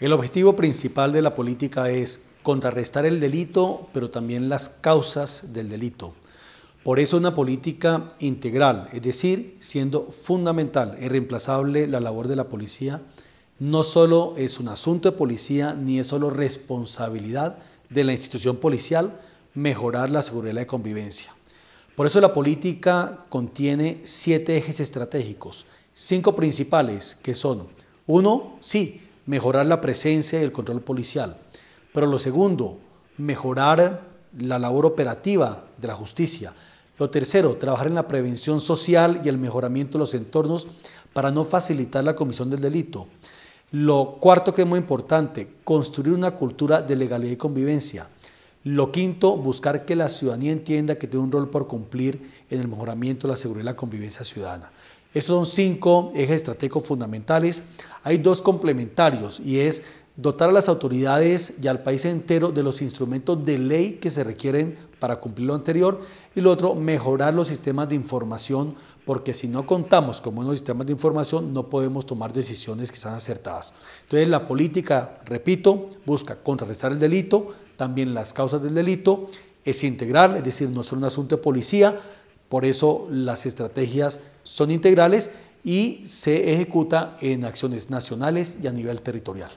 El objetivo principal de la política es contrarrestar el delito, pero también las causas del delito. Por eso una política integral, es decir, siendo fundamental e reemplazable la labor de la policía, no solo es un asunto de policía, ni es solo responsabilidad de la institución policial mejorar la seguridad y la convivencia. Por eso la política contiene siete ejes estratégicos, cinco principales que son, uno, sí, mejorar la presencia y el control policial. Pero lo segundo, mejorar la labor operativa de la justicia. Lo tercero, trabajar en la prevención social y el mejoramiento de los entornos para no facilitar la comisión del delito. Lo cuarto que es muy importante, construir una cultura de legalidad y convivencia. Lo quinto, buscar que la ciudadanía entienda que tiene un rol por cumplir en el mejoramiento de la seguridad y la convivencia ciudadana. Estos son cinco ejes estratégicos fundamentales. Hay dos complementarios y es dotar a las autoridades y al país entero de los instrumentos de ley que se requieren para cumplir lo anterior y lo otro, mejorar los sistemas de información porque si no contamos con buenos sistemas de información no podemos tomar decisiones que sean acertadas. Entonces la política, repito, busca contrarrestar el delito, también las causas del delito, es integral, es decir, no es un asunto de policía, por eso las estrategias son integrales y se ejecuta en acciones nacionales y a nivel territorial.